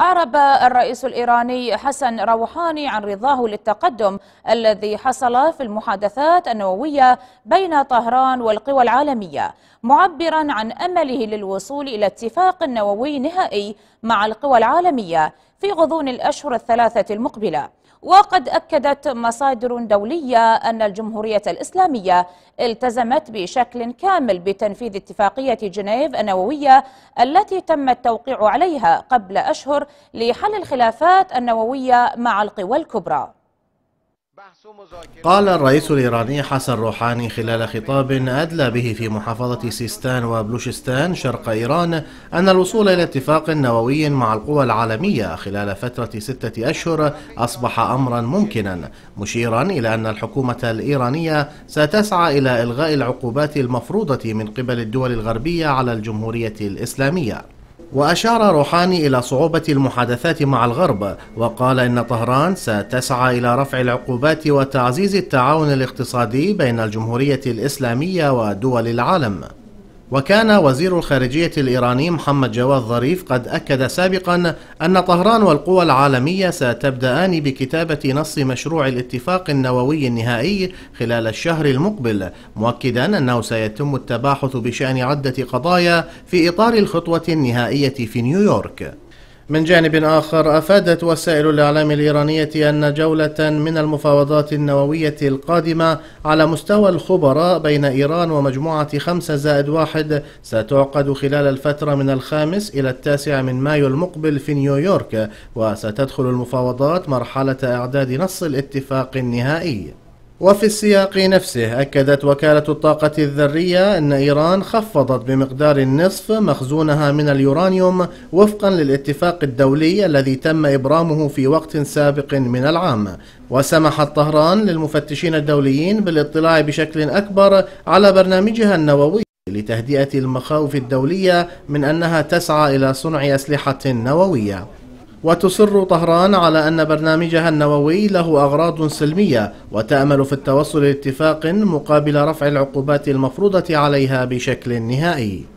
أعرب الرئيس الإيراني حسن روحاني عن رضاه للتقدم الذي حصل في المحادثات النووية بين طهران والقوى العالمية معبرا عن أمله للوصول إلى اتفاق نووي نهائي مع القوى العالمية في غضون الأشهر الثلاثة المقبلة وقد أكدت مصادر دولية أن الجمهورية الإسلامية التزمت بشكل كامل بتنفيذ اتفاقية جنيف النووية التي تم التوقيع عليها قبل أشهر لحل الخلافات النووية مع القوى الكبرى قال الرئيس الإيراني حسن روحاني خلال خطاب أدلى به في محافظة سيستان وبلوشستان شرق إيران أن الوصول إلى اتفاق نووي مع القوى العالمية خلال فترة ستة أشهر أصبح أمرا ممكنا مشيرا إلى أن الحكومة الإيرانية ستسعى إلى إلغاء العقوبات المفروضة من قبل الدول الغربية على الجمهورية الإسلامية وأشار روحاني إلى صعوبة المحادثات مع الغرب وقال إن طهران ستسعى إلى رفع العقوبات وتعزيز التعاون الاقتصادي بين الجمهورية الإسلامية ودول العالم وكان وزير الخارجية الإيراني محمد جواد ظريف قد أكد سابقا أن طهران والقوى العالمية ستبدأان بكتابة نص مشروع الاتفاق النووي النهائي خلال الشهر المقبل مؤكدا أنه سيتم التباحث بشأن عدة قضايا في إطار الخطوة النهائية في نيويورك من جانب آخر أفادت وسائل الإعلام الإيرانية أن جولة من المفاوضات النووية القادمة على مستوى الخبراء بين إيران ومجموعة خمسة زائد واحد ستعقد خلال الفترة من الخامس إلى التاسع من مايو المقبل في نيويورك وستدخل المفاوضات مرحلة إعداد نص الاتفاق النهائي وفي السياق نفسه أكدت وكالة الطاقة الذرية أن إيران خفضت بمقدار النصف مخزونها من اليورانيوم وفقا للاتفاق الدولي الذي تم إبرامه في وقت سابق من العام وسمحت طهران للمفتشين الدوليين بالاطلاع بشكل أكبر على برنامجها النووي لتهدئة المخاوف الدولية من أنها تسعى إلى صنع أسلحة نووية وتصر طهران على أن برنامجها النووي له أغراض سلمية وتأمل في التوصل لاتفاق مقابل رفع العقوبات المفروضة عليها بشكل نهائي